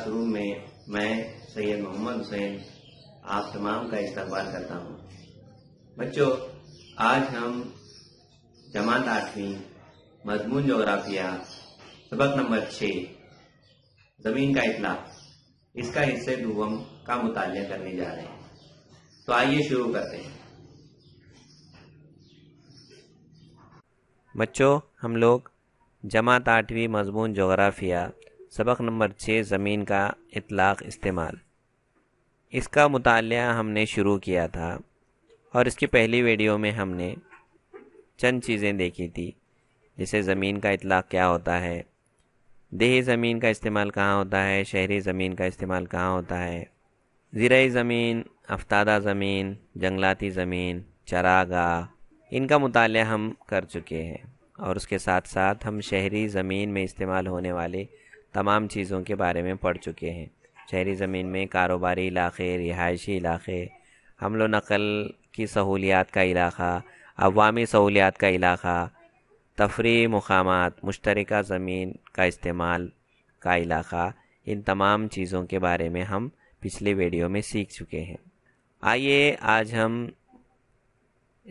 शुरू में मैं सैयद मोहम्मद हुसैन आप तमाम का इस्तेमाल करता हूँ बच्चों आज हम जमात आठवीं मजमून जोग्राफिया सबक नंबर छ ज़मीन का इतला इसका हिस्से दुवम का मुताल करने जा रहे हैं तो आइए शुरू करते हैं बच्चों हम लोग जमात आठवीं मजमून जोग्राफिया सबक नंबर छः ज़मीन का इतलाक़ इस्तेमाल इसका मुताल हमने शुरू किया था और इसकी पहली वीडियो में हमने चंद चीज़ें देखी थी जैसे ज़मीन का इतलाक़ क्या होता है देही ज़मीन का इस्तेमाल कहाँ होता है शहरी ज़मीन का इस्तेमाल कहाँ होता है ज़रा ज़मीन अफ्तादा ज़मीन जंगलाती ज़मीन चरागा इनका मुताल हम कर चुके हैं और उसके साथ साथ हम शहरी ज़मीन में इस्तेमाल होने वाले तमाम चीज़ों के बारे में पढ़ चुके हैं शहरी ज़मीन में कारोबारी इलाके रिहायशी इलाके हमलो नकल की सहूलियात का इलाका अवामी सहूलियात का इलाका तफरी मकाम मुश्तरक ज़मीन का इस्तेमाल का इलाका इन तमाम चीज़ों के बारे में हम पिछले वीडियो में सीख चुके हैं आइए आज हम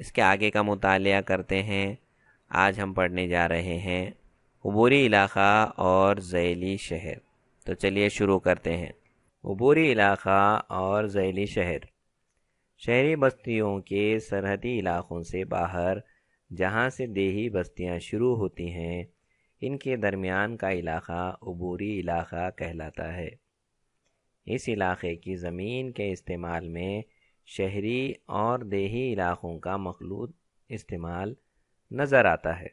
इसके आगे का मुताल करते हैं आज हम पढ़ने जा रहे हैं अबूरी इलाक़ा और जैली शहर तो चलिए शुरू करते हैं अबूरी इलाक़ा और जैली शहर शहरी बस्तियों के सरहदी इलाक़ों से बाहर जहाँ से देही बस्तियाँ शुरू होती हैं इनके दरमियान का इलाक़ा अबूरी इलाक़ा कहलाता है इस इलाक़े की ज़मीन के इस्तेमाल में शहरी और देही इलाक़ों का मखलूत इस्तेमाल नज़र आता है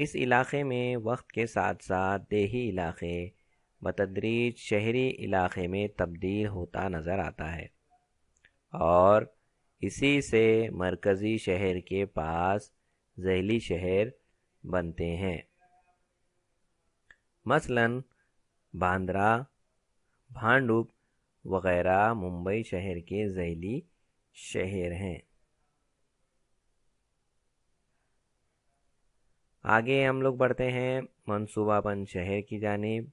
इस इलाके में वक्त के साथ साथ देही इलाके बतदरीज शहरी इलाके में तब्दील होता नज़र आता है और इसी से मरकज़ी शहर के पास जहली शहर बनते हैं मसलन बांद्रा भांडुप वगैरह मुंबई शहर के जहली शहर हैं आगे हम लोग बढ़ते हैं मनसूबाबंद शहर की जानब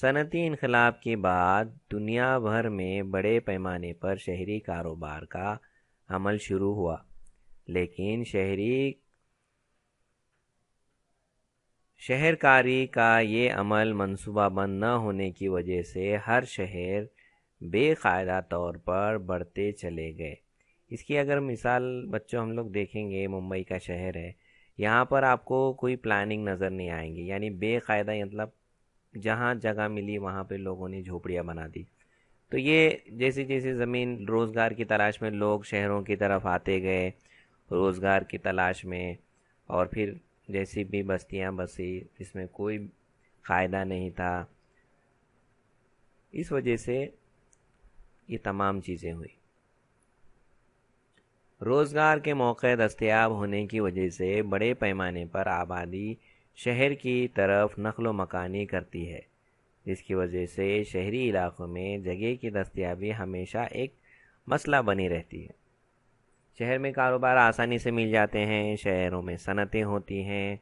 सनती इनकलाब के बाद दुनिया भर में बड़े पैमाने पर शहरी कारोबार का अमल शुरू हुआ लेकिन शहरी शहरकारी का ये अमल मनसूबाबंद न होने की वजह से हर शहर बेकायदा तौर पर बढ़ते चले गए इसकी अगर मिसाल बच्चों हम लोग देखेंगे मुंबई का शहर है यहाँ पर आपको कोई प्लानिंग नज़र नहीं आएंगी यानी बेकायदा मतलब जहाँ जगह मिली वहाँ पे लोगों ने झोपड़ियाँ बना दी तो ये जैसे जैसे ज़मीन रोज़गार की तलाश में लोग शहरों की तरफ आते गए रोज़गार की तलाश में और फिर जैसी भी बस्तियाँ बसी इसमें कोई फ़ायदा नहीं था इस वजह से ये तमाम चीज़ें हुई रोज़गार के मौके दस्तियाब होने की वजह से बड़े पैमाने पर आबादी शहर की तरफ नकल मकानी करती है जिसकी वजह से शहरी इलाक़ों में जगह की दस्तियाबी हमेशा एक मसला बनी रहती है शहर में कारोबार आसानी से मिल जाते हैं शहरों में सनतें होती हैं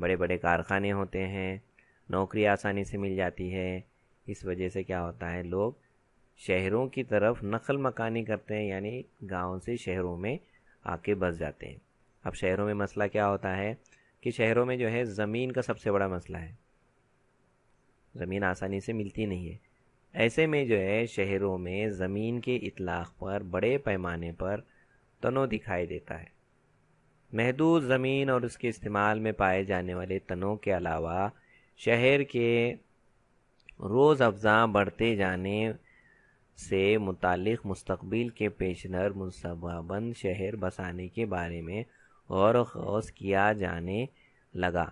बड़े बड़े कारखाने होते हैं नौकरी आसानी से मिल जाती है इस वजह से क्या होता है लोग शहरों की तरफ नकल मकानी करते हैं यानी गाँव से शहरों में आके बस जाते हैं अब शहरों में मसला क्या होता है कि शहरों में जो है ज़मीन का सबसे बड़ा मसला है ज़मीन आसानी से मिलती नहीं है ऐसे में जो है शहरों में ज़मीन के इतलाक़ पर बड़े पैमाने पर तनों दिखाई देता है महदूद ज़मीन और उसके इस्तेमाल में पाए जाने वाले तनों के अलावा शहर के रोज़ अफजा बढ़ते जाने से मुतक़ मुस्तबिल के पेशनर मनसूबाबंद शहर बसाने के बारे में गौर वौस किया जाने लगा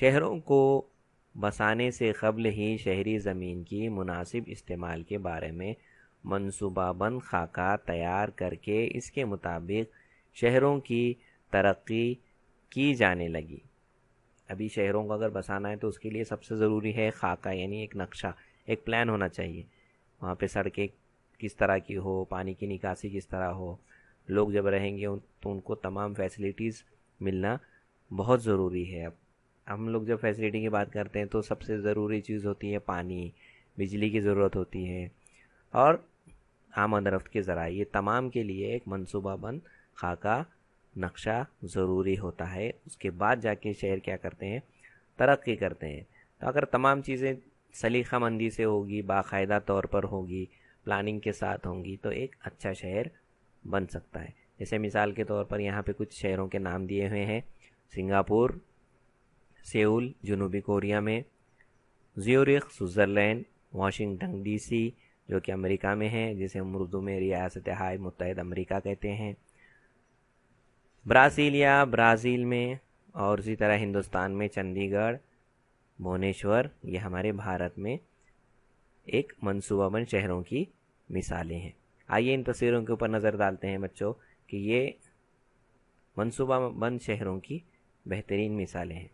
शहरों को बसाने से कबल ही शहरी ज़मीन की मुनासिब इस्तेमाल के बारे में मनसूबाबंद खाका तैयार करके इसके मुताबिक शहरों की तरक्की की जाने लगी अभी शहरों को अगर बसाना है तो उसके लिए सबसे ज़रूरी है खाका यानी एक नक्शा एक प्लान होना चाहिए वहाँ पे सड़कें किस तरह की हो पानी की निकासी किस तरह हो लोग जब रहेंगे उन, तो उनको तमाम फैसिलिटीज़ मिलना बहुत ज़रूरी है अब हम लोग जब फैसिलिटी की बात करते हैं तो सबसे ज़रूरी चीज़ होती है पानी बिजली की ज़रूरत होती है और आम रफ्त के ज़रा ये तमाम के लिए एक मनसूबाबंद खाका नक्शा ज़रूरी होता है उसके बाद जाके शहर क्या करते हैं तरक्की करते हैं तो अगर तमाम चीज़ें सलीखा मंदी से होगी बाकायदा तौर पर होगी प्लानिंग के साथ होंगी तो एक अच्छा शहर बन सकता है जैसे मिसाल के तौर पर यहाँ पे कुछ शहरों के नाम दिए हुए हैं सिंगापुर सेउल जनूबी कोरिया में ज्योरिख स्विट्ज़रलैंड वाशिंगटन डीसी जो कि अमेरिका में है जिसे हम उर्दू में रियासत हाय मुतहद अमेरिका कहते हैं ब्राजीलिया ब्राज़ील में और इसी तरह हिंदुस्तान में चंडीगढ़ भुवनेश्वर ये हमारे भारत में एक मनसूबाबंद शहरों की मिसालें हैं आइए इन तस्वीरों के ऊपर नज़र डालते हैं बच्चों कि ये मनसूबाबंद शहरों की बेहतरीन मिसालें हैं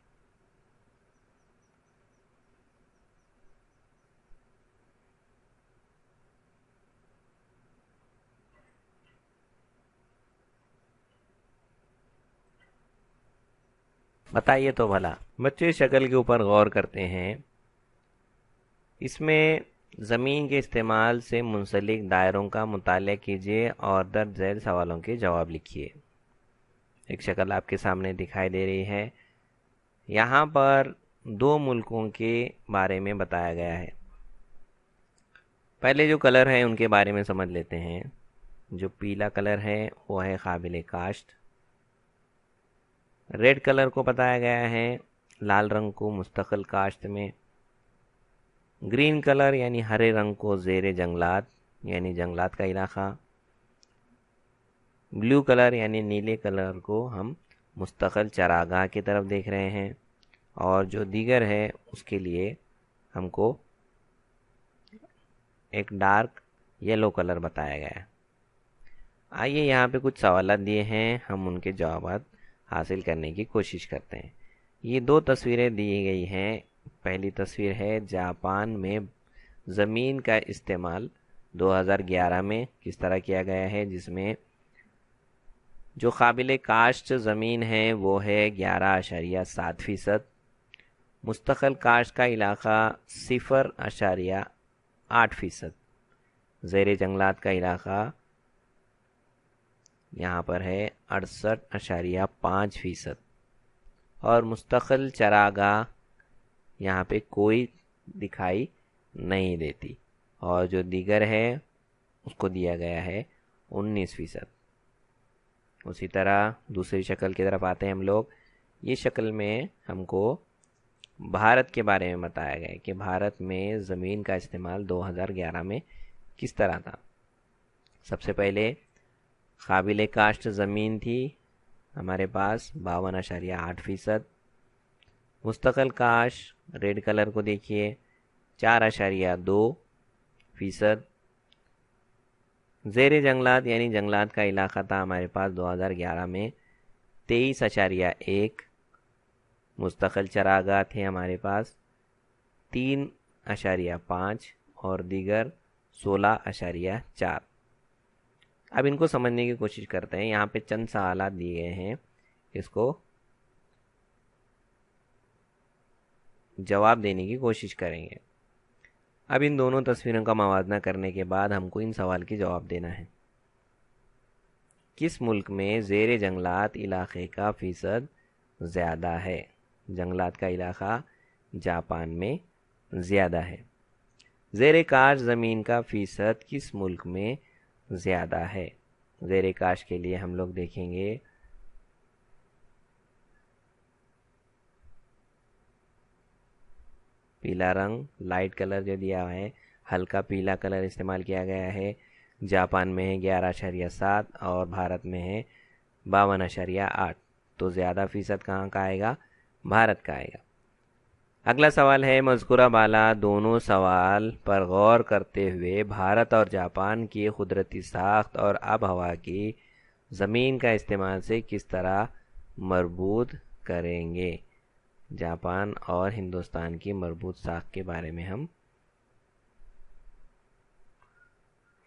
बताइए तो भला बच्चे शक्ल के ऊपर गौर करते हैं इसमें ज़मीन के इस्तेमाल से मुंसलिक दायरों का मुताल कीजिए और दर्ज झैल सवालों के जवाब लिखिए एक शक्ल आपके सामने दिखाई दे रही है यहाँ पर दो मुल्कों के बारे में बताया गया है पहले जो कलर हैं उनके बारे में समझ लेते हैं जो पीला कलर है वो है काबिल काश्त रेड कलर को बताया गया है लाल रंग को मुस्तकिल काश्त में ग्रीन कलर यानी हरे रंग को जेर जंगलात यानी जंगलात का इलाका ब्लू कलर यानी नीले कलर को हम मुस्तकिल चरागाह की तरफ देख रहे हैं और जो दीगर है उसके लिए हमको एक डार्क येलो कलर बताया गया है आइए यहाँ पे कुछ सवाल दिए हैं हम उनके जवाब हासिल करने की कोशिश करते हैं ये दो तस्वीरें दी गई हैं पहली तस्वीर है जापान में ज़मीन का इस्तेमाल 2011 में किस तरह किया गया है जिसमें जो काबिल काश्त ज़मीन है वो है ग्यारह अशारिया सात फ़ीसद मुस्तकल काश्त का इलाका सिफर अशारिया आठ फ़ीसद ज़ैर जंगलात का इलाका यहाँ पर है अड़सठ अशारिया पाँच फ़ीसद और मुस्तकिल चरागा यहाँ पे कोई दिखाई नहीं देती और जो दीगर है उसको दिया गया है उन्नीस फ़ीसद उसी तरह दूसरी शक्ल की तरफ आते हैं हम लोग ये शक्ल में हमको भारत के बारे में बताया गया है कि भारत में ज़मीन का इस्तेमाल 2011 में किस तरह था सबसे पहले काबिल काश्त ज़मीन थी हमारे पास बावन अशारिया आठ फ़ीसद मुस्तकल काश रेड कलर को देखिए चार अशारिया दो फ़ीसद जेर जंगलात यानी जंगलात का इलाका था हमारे पास 2011 में तेईस अशारिया एक मुस्तकल चरागाह थे हमारे पास तीन अशारिया पाँच और दीगर सोलह अशारिया चार अब इनको समझने की कोशिश करते हैं यहाँ पे चंद सवाल दिए गए हैं इसको जवाब देने की कोशिश करेंगे अब इन दोनों तस्वीरों का मवाजना करने के बाद हमको इन सवाल के जवाब देना है किस मुल्क में जेर जंगलात इलाके का फ़ीसद ज़्यादा है जंगलात का इलाका जापान में ज़्यादा है जेर कार ज़मीन का फ़ीसद किस मुल्क में ज़्यादा है जेर काश के लिए हम लोग देखेंगे पीला रंग लाइट कलर जो दिया है हल्का पीला कलर इस्तेमाल किया गया है जापान में है ग्यारह अशरिया सात और भारत में है बावन अशरिया आठ तो ज़्यादा फ़ीसद कहाँ का आएगा भारत का आएगा अगला सवाल है मजकूरा बाला दोनों सवाल पर गौर करते हुए भारत और जापान की कुदरती साख्त और आब हवा की ज़मीन का इस्तेमाल से किस तरह मरबूत करेंगे जापान और हिंदुस्तान की मरबूत साख के बारे में हम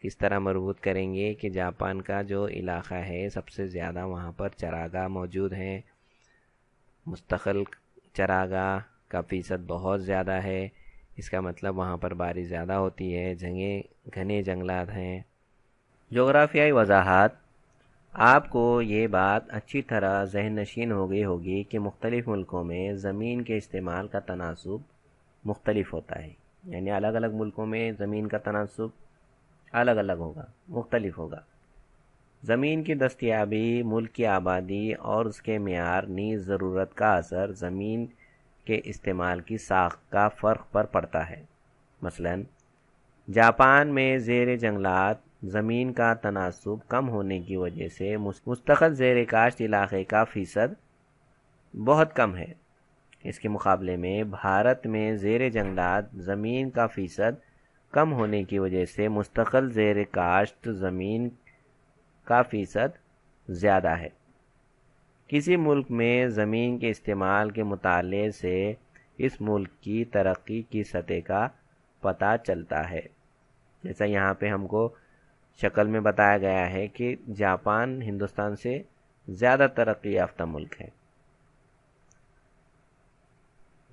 किस तरह मरबूत करेंगे कि जापान का जो इलाका है सबसे ज़्यादा वहाँ पर चरागा मौजूद हैं मुस्तकिल चरागा का फीसद बहुत ज़्यादा है इसका मतलब वहाँ पर बारिश ज़्यादा होती है जंगे घने जंगलात हैं जोग्राफियाई वजाहत आपको ये बात अच्छी तरह जहन नशीन हो गई होगी कि मुख्तलिफ़ मुल्कों में ज़मीन के इस्तेमाल का तनासब मुख्तलिफ होता है यानी अलग अलग मुल्कों में ज़मीन का तनासब अलग अलग होगा मुख्तलिफ होगा ज़मीन की दस्तियाबी मुल्क की आबादी और उसके मैार नीज़ ज़रूरत का असर ज़मीन के इस्तेमाल की साख का फ़र्क पर पड़ता है मसलन जापान में जेर जंगलात ज़मीन का तनासब कम होने की वजह से मुस्तकल जेर काश्त इलाक़े का फ़ीसद बहुत कम है इसके मुकाबले में भारत में जेर जंगलात ज़मीन का फ़ीसद कम होने की वजह से मुस्तकल जेर काश्त ज़मीन का फ़ीसद ज़्यादा है किसी मुल्क में ज़मीन के इस्तेमाल के मुताले से इस मुल्क की तरक्की की सतह का पता चलता है जैसा यहाँ पे हमको शक्ल में बताया गया है कि जापान हिंदुस्तान से ज़्यादा तरक्की याफ्ता मुल्क है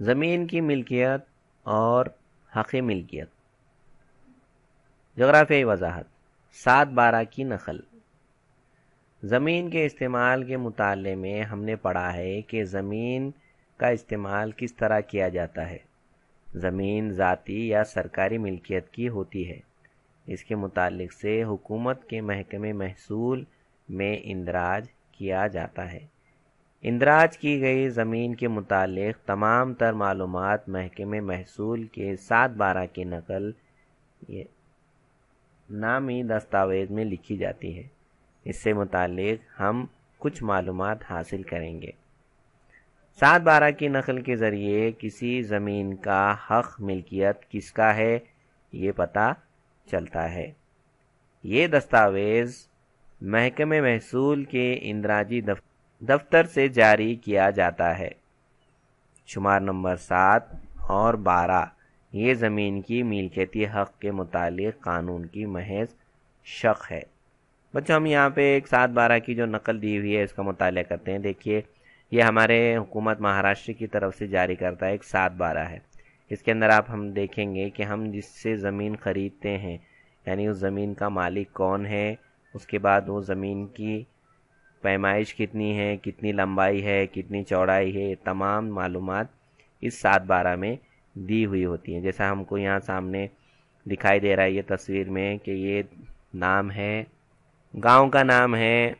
ज़मीन की मिल्कियत और हक़ी मिल्कियत जोग्राफियाई वजाहत सात बारह की नकल ज़मीन के इस्तेमाल के मुताले में हमने पढ़ा है कि ज़मीन का इस्तेमाल किस तरह किया जाता है ज़मीन ज़ाती या सरकारी मिल्कियत की होती है इसके मुतालिक से हुकूमत के महकमे महसूल में इंदराज किया जाता है इंदराज की गई ज़मीन के मुतालिक तमाम तर मालूम महकमे महसूल के सात बारह की नकल नामी दस्तावेज़ में लिखी जाती है इससे मुतक़ हम कुछ मालूम हासिल करेंगे सात बारह की नकल के ज़रिए किसी ज़मीन का हक़ मिल्कियत किसका है ये पता चलता है ये दस्तावेज़ महकम महसूल के इंदराजी दफ्तर से जारी किया जाता है शुमार नंबर सात और बारह ये ज़मीन की मिल्कियती हक़ के मुतालिक कानून की महज शक है बच्चों हम यहाँ पे एक सात बारह की जो नकल दी हुई है इसका मुताल करते हैं देखिए ये हमारे हुकूमत महाराष्ट्र की तरफ से जारी करता है एक सात बारह है इसके अंदर आप हम देखेंगे कि हम जिससे ज़मीन ख़रीदते हैं यानी उस ज़मीन का मालिक कौन है उसके बाद वो ज़मीन की पैमाइश कितनी है कितनी लंबाई है कितनी चौड़ाई है तमाम मालूम इस सात बारह में दी हुई होती हैं जैसा हमको यहाँ सामने दिखाई दे रहा है ये तस्वीर में कि ये नाम है गांव का नाम है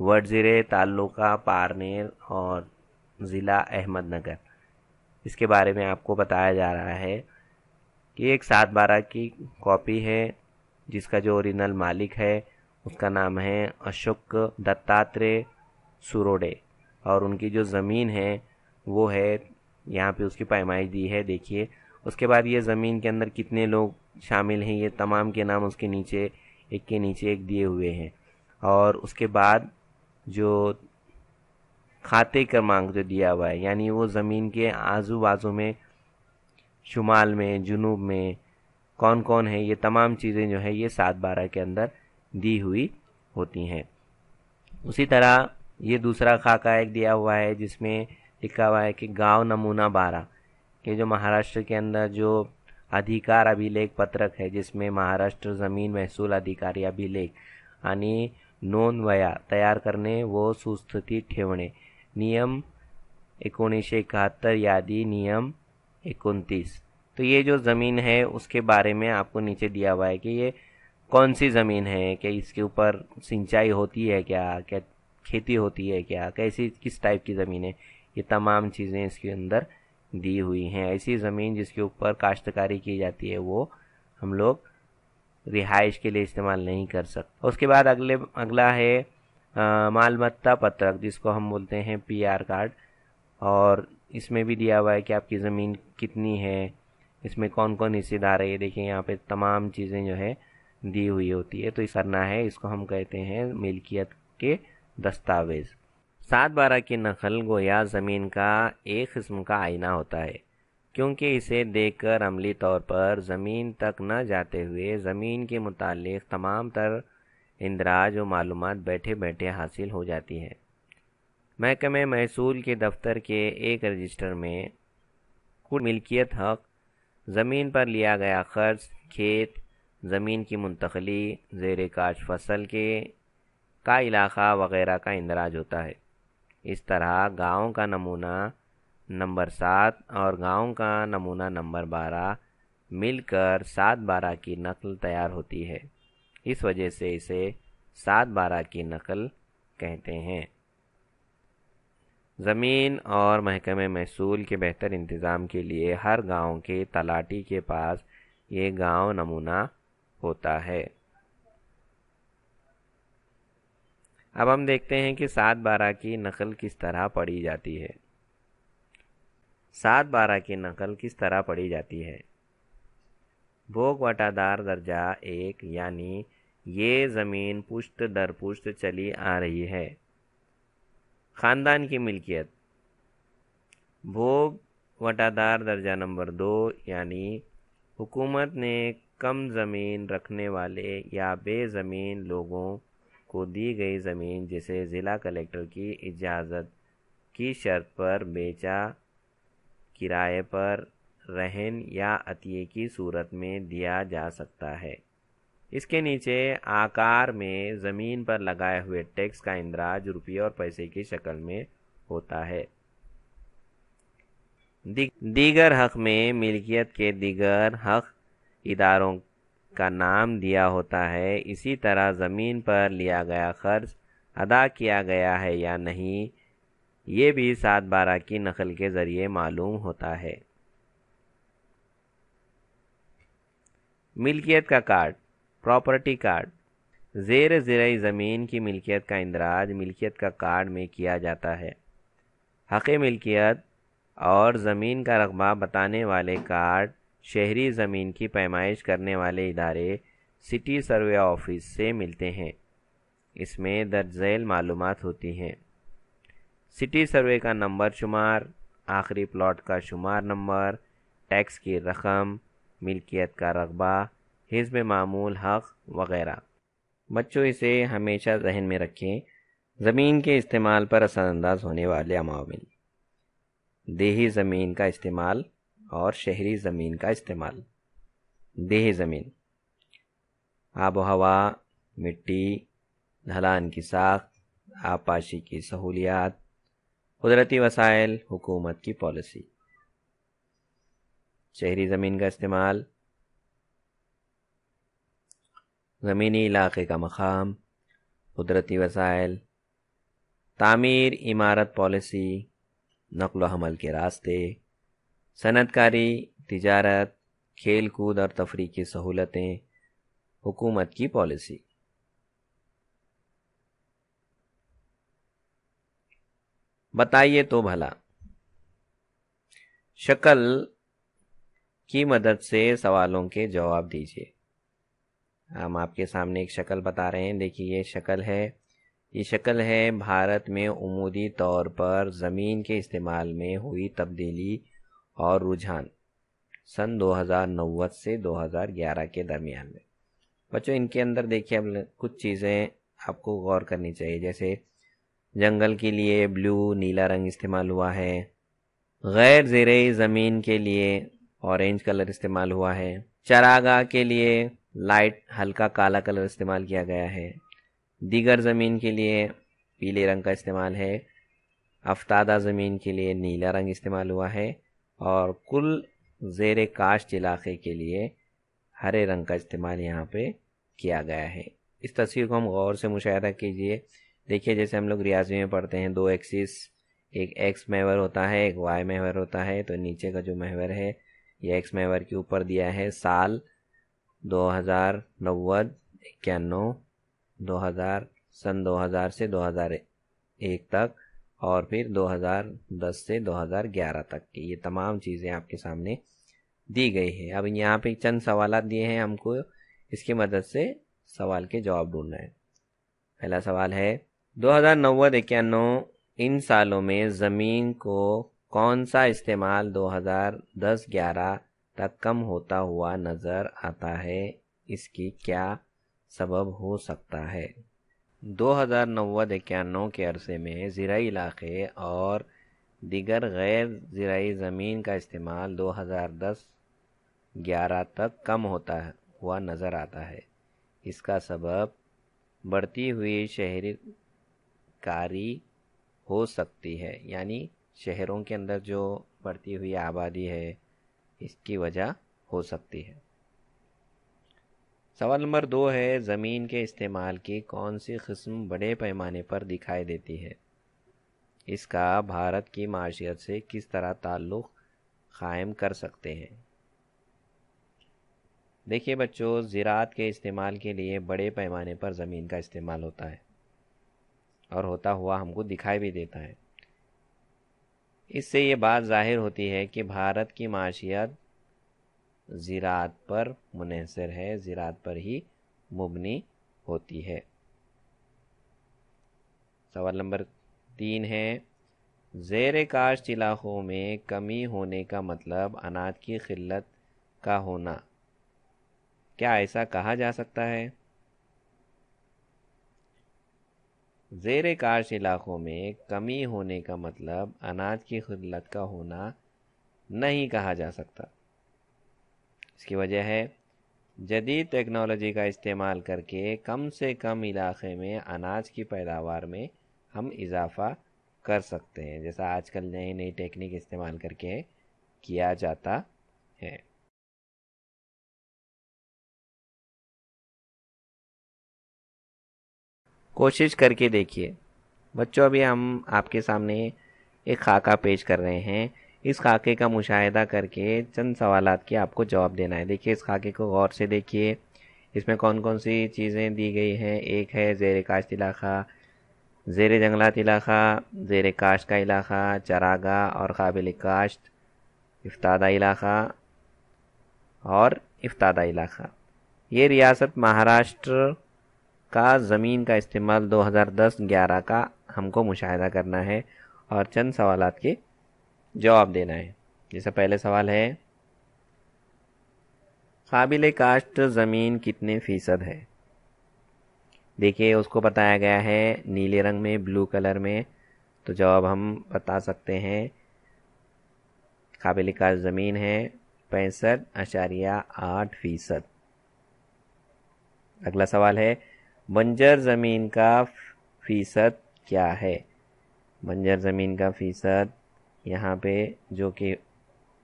वर्जिरे ताल्लुका पारनेर और ज़िला अहमदनगर इसके बारे में आपको बताया जा रहा है कि एक सात बारह की कॉपी है जिसका जो ओरिजिनल मालिक है उसका नाम है अशोक दत्तात्रेय सुरोडे और उनकी जो ज़मीन है वो है यहाँ पे उसकी पैमाइश दी है देखिए उसके बाद ये ज़मीन के अंदर कितने लोग शामिल हैं ये तमाम के नाम उसके नीचे एक के नीचे एक दिए हुए हैं और उसके बाद जो खाते क्रमांक जो दिया हुआ है यानी वो ज़मीन के आजू बाजू में शुमाल में जुनूब में कौन कौन है ये तमाम चीज़ें जो है ये सात बारह के अंदर दी हुई होती हैं उसी तरह ये दूसरा खाका एक दिया हुआ है जिसमें लिखा हुआ है कि गांव नमूना बारह के जो महाराष्ट्र के अंदर जो अधिकार अभिलेख पत्रक है जिसमें महाराष्ट्र जमीन महसूल अधिकारी अभिलेख आणि वया तयार करणे व सुस्थितीत ठेवणे नियम एकोणीसशे इकहत्तर यादी नियम इकतीस तो ये जो ज़मीन है उसके बारे में आपको नीचे दिया हुआ है कि ये कौन सी ज़मीन है कि इसके ऊपर सिंचाई होती है क्या क्या खेती होती है क्या कैसी किस टाइप की ज़मीन है ये तमाम चीज़ें इसके अंदर दी हुई हैं ऐसी ज़मीन जिसके ऊपर काश्तकारी की जाती है वो हम लोग रिहाइश के लिए इस्तेमाल नहीं कर सकते उसके बाद अगले अगला है मालमत्ता पत्रक जिसको हम बोलते हैं पीआर कार्ड और इसमें भी दिया हुआ है कि आपकी ज़मीन कितनी है इसमें कौन कौन हिस्सेदार है ये देखिए यहाँ पे तमाम चीज़ें जो है दी हुई होती है तो इस करना है इसको हम कहते हैं मिल्कियत के दस्तावेज़ सात बारह की नकल गोया ज़मीन का एक किस्म का आईना होता है क्योंकि इसे देखकर अमली तौर पर ज़मीन तक न जाते हुए ज़मीन के मुतालिक तमाम तर इंदराज व मालूम बैठे बैठे हासिल हो जाती है महकमे महसूल के दफ्तर के एक रजिस्टर में कुल मिल्कियत हक ज़मीन पर लिया गया खर्च खेत ज़मीन की मुंतकली जेर काश फसल के का इलाक़ा वगैरह का इंदराज होता है इस तरह गाँव का नमूना नंबर सात और गाँव का नमूना नंबर बारह मिलकर सात बारह की नकल तैयार होती है इस वजह से इसे सात बारह की नकल कहते हैं ज़मीन और महकमे महसूल के बेहतर इंतज़ाम के लिए हर गांव के तलाटी के पास ये गांव नमूना होता है अब हम देखते हैं कि सात बारह की नकल किस तरह पढ़ी जाती है सात बारह की नकल किस तरह पढ़ी जाती है भोग वटादार दर्जा एक यानी ये ज़मीन पुष्ट दर पुष्ट चली आ रही है ख़ानदान की मिल्कियत भोग वटादार दर्जा नंबर दो यानी हुकूमत ने कम ज़मीन रखने वाले या बेज़मीन लोगों को दी गई ज़मीन जिसे ज़िला कलेक्टर की इजाज़त की शर्त पर बेचा किराए पर रहन या अतिये की सूरत में दिया जा सकता है इसके नीचे आकार में ज़मीन पर लगाए हुए टैक्स का इंदराज रुपये और पैसे की शक्ल में होता है दीगर हक में मिल्कियत के दीगर हक इदारों का नाम दिया होता है इसी तरह ज़मीन पर लिया गया खर्च अदा किया गया है या नहीं ये भी सात बारह की नकल के ज़रिए मालूम होता है मिल्कियत का कार्ड प्रॉपर्टी कार्ड जेर जर ज़मीन की मिल्कियत का इंदराज मिल्कियत का कार्ड में किया जाता है हक़ मिल्कियत और ज़मीन का रकबा बताने वाले कार्ड शहरी ज़मीन की पैमाइश करने वाले इदारे सिटी सर्वे ऑफिस से मिलते हैं इसमें दर्ज झैल मालूम होती हैं सिटी सर्वे का नंबर शुमार आखिरी प्लॉट का शुमार नंबर टैक्स की रकम मिल्कियत का रकबा हिजब मामूल हक वगैरह बच्चों इसे हमेशा जहन में रखें ज़मीन के इस्तेमाल पर असरअंदाज होने वाले अमाविल देही ज़मीन का इस्तेमाल और शहरी ज़मीन का इस्तेमाल देही ज़मीन आबो हवा मिट्टी ढलान की साख आपाशी की सहूलियात कुदरती वसाइल हुकूमत की पॉलिसी शहरी ज़मीन का इस्तेमाल ज़मीनी इलाके का मकाम कुदरती वसाइल तामीर इमारत पॉलिसी नकल हमल के रास्ते सनतकारी तजारत खेल कूद और तफरी की सहूलतें हुकूमत की पॉलिसी बताइए तो भला शक्ल की मदद से सवालों के जवाब दीजिए हम आपके सामने एक शक्ल बता रहे हैं देखिए ये शक्ल है ये शक्ल है भारत में उमूदी तौर पर ज़मीन के इस्तेमाल में हुई तब्दीली और रुझान सन 2090 से 2011 के दरमियान में बच्चों इनके अंदर देखिए अब कुछ चीज़ें आपको गौर करनी चाहिए जैसे जंगल के लिए ब्लू नीला रंग इस्तेमाल हुआ है गैर जेर ज़मीन के लिए ऑरेंज कलर इस्तेमाल हुआ है चरागाह के लिए लाइट हल्का काला कलर इस्तेमाल किया गया है दीगर ज़मीन के लिए पीले रंग का इस्तेमाल है अफ्तादा ज़मीन के लिए नीला रंग इस्तेमाल हुआ है और कुल ज़ेर काश्त इलाक़े के लिए हरे रंग का इस्तेमाल यहाँ पे किया गया है इस तस्वीर को हम गौर से मुशाह कीजिए देखिए जैसे हम लोग रियाजी में पढ़ते हैं दो एक्सिस एक एक्स महवर होता है एक वाई महवर होता है तो नीचे का जो महवर है ये एक्स महवर के ऊपर दिया है साल दो हज़ार नव्वद इक्यानवे दो हज़ार सन दो हज़ार से दो हज़ार एक तक और फिर 2010 से 2011 तक की ये तमाम चीज़ें आपके सामने दी गई है अब यहाँ पे चंद सवाल दिए हैं हमको इसकी मदद से सवाल के जवाब ढूंढना है पहला सवाल है दो हज़ार नव्वद इन सालों में ज़मीन को कौन सा इस्तेमाल 2010-11 तक कम होता हुआ नज़र आता है इसकी क्या सबब हो सकता है दो हज़ार नवद इक्यानवे के अरसे में ज़राई इलाके और दिगर गैर ज़राई ज़मीन का इस्तेमाल दो हज़ार दस ग्यारह तक कम होता है हुआ नज़र आता है इसका सबब बढ़ती हुई शहरी कारी हो सकती है यानी शहरों के अंदर जो बढ़ती हुई आबादी है इसकी वजह हो सकती है सवाल नंबर दो है ज़मीन के इस्तेमाल की कौन सी किस्म बड़े पैमाने पर दिखाई देती है इसका भारत की माशियत से किस तरह ताल्लुक़ क़ायम कर सकते हैं देखिए बच्चों ज़रात के इस्तेमाल के लिए बड़े पैमाने पर ज़मीन का इस्तेमाल होता है और होता हुआ हमको दिखाई भी देता है इससे ये बात जाहिर होती है कि भारत की माशियात ज़ीरात पर मुनसर है ज़ीरात पर ही मुबनी होती है सवाल नंबर तीन है ज़ेर काश्त इलाक़ों में कमी होने का मतलब अनाज की किल्लत का होना क्या ऐसा कहा जा सकता है ज़ेर काश्त इलाक़ों में कमी होने का मतलब अनाज की किल्लत का होना नहीं कहा जा सकता इसकी वजह है जदीद टेक्नोलॉजी का इस्तेमाल करके कम से कम इलाके में अनाज की पैदावार में हम इजाफा कर सकते हैं जैसा आजकल नई नई टेक्निक इस्तेमाल करके किया जाता है कोशिश करके देखिए बच्चों अभी हम आपके सामने एक खाका पेश कर रहे हैं इस खाके का मुशाहिदा करके चंद सवाल के आपको जवाब देना है देखिए इस खाके को गौर से देखिए इसमें कौन कौन सी चीज़ें दी गई हैं एक है जेर काश्त इलाका जेर जंगलात इलाका जेर काश्त का इलाका चरागा और काबिल काश्त इफ्तादा इलाका और इफ्तादा इलाका ये रियासत महाराष्ट्र का ज़मीन का इस्तेमाल 2010-11 का हमको मुशाहिदा करना है और चंद सवाल के जवाब देना है जैसे पहले सवाल है काबिल काश्त ज़मीन कितने फ़ीसद है देखिए उसको बताया गया है नीले रंग में ब्लू कलर में तो जवाब हम बता सकते हैं काबिल काश्त ज़मीन है पैंसठ अशारिया आठ फीसद अगला सवाल है बंजर ज़मीन का फ़ीसद क्या है बंजर ज़मीन का फ़ीसद यहाँ पे जो कि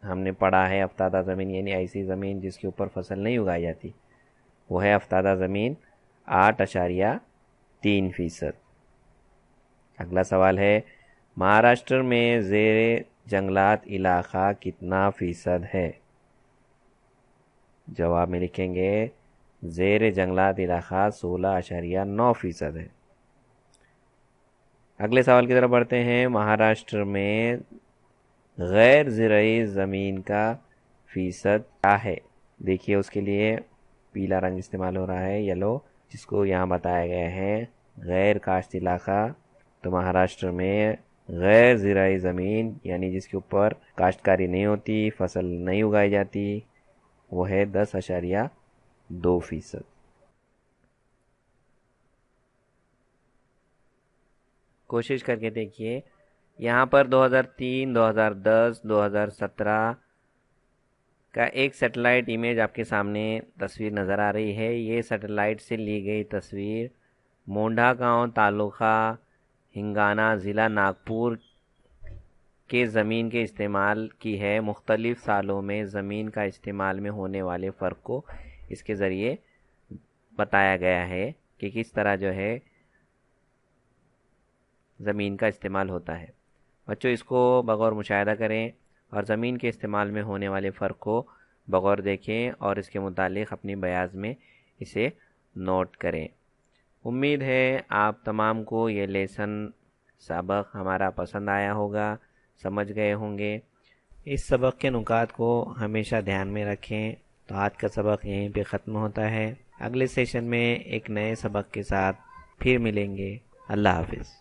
हमने पढ़ा है अफ्तादा ज़मीन यानी ऐसी ज़मीन जिसके ऊपर फसल नहीं उगाई जाती वो है अफ्तादा ज़मीन आठ अशारिया तीन फीसद अगला सवाल है महाराष्ट्र में जेर जंगलात इलाक़ा कितना फ़ीसद है जवाब में लिखेंगे जेर जंगलात इलाक़ा सोलह अशारिया नौ फ़ीसद है अगले सवाल की तरफ बढ़ते हैं महाराष्ट्र में गैर ज़रिए ज़मीन का फ़ीसद क्या है देखिए उसके लिए पीला रंग इस्तेमाल हो रहा है येलो जिसको यहाँ बताया गया है गैर काश्त इलाका तो महाराष्ट्र में गैर ज़रिए ज़मीन यानी जिसके ऊपर काश्तकारी नहीं होती फसल नहीं उगाई जाती वो है दस अशारिया दो फीसद कोशिश करके देखिए यहाँ पर 2003, 2010, 2017 का एक सैटेलाइट इमेज आपके सामने तस्वीर नज़र आ रही है ये सैटेलाइट से ली गई तस्वीर मोंडा गांव तालुका हिंगाना ज़िला नागपुर के ज़मीन के इस्तेमाल की है मुख्तलिफ़ सालों में ज़मीन का इस्तेमाल में होने वाले फ़र्क को इसके ज़रिए बताया गया है कि किस तरह जो है ज़मीन का इस्तेमाल होता है बच्चों इसको बगौर मुशाह करें और ज़मीन के इस्तेमाल में होने वाले फ़र्क को बगौर देखें और इसके मुतालिक अपनी बयाज में इसे नोट करें उम्मीद है आप तमाम को ये लेसन सबक हमारा पसंद आया होगा समझ गए होंगे इस सबक के नुकात को हमेशा ध्यान में रखें तो आज का सबक यहीं पे ख़त्म होता है अगले सेशन में एक नए सबक के साथ फिर मिलेंगे अल्लाह हाफिज़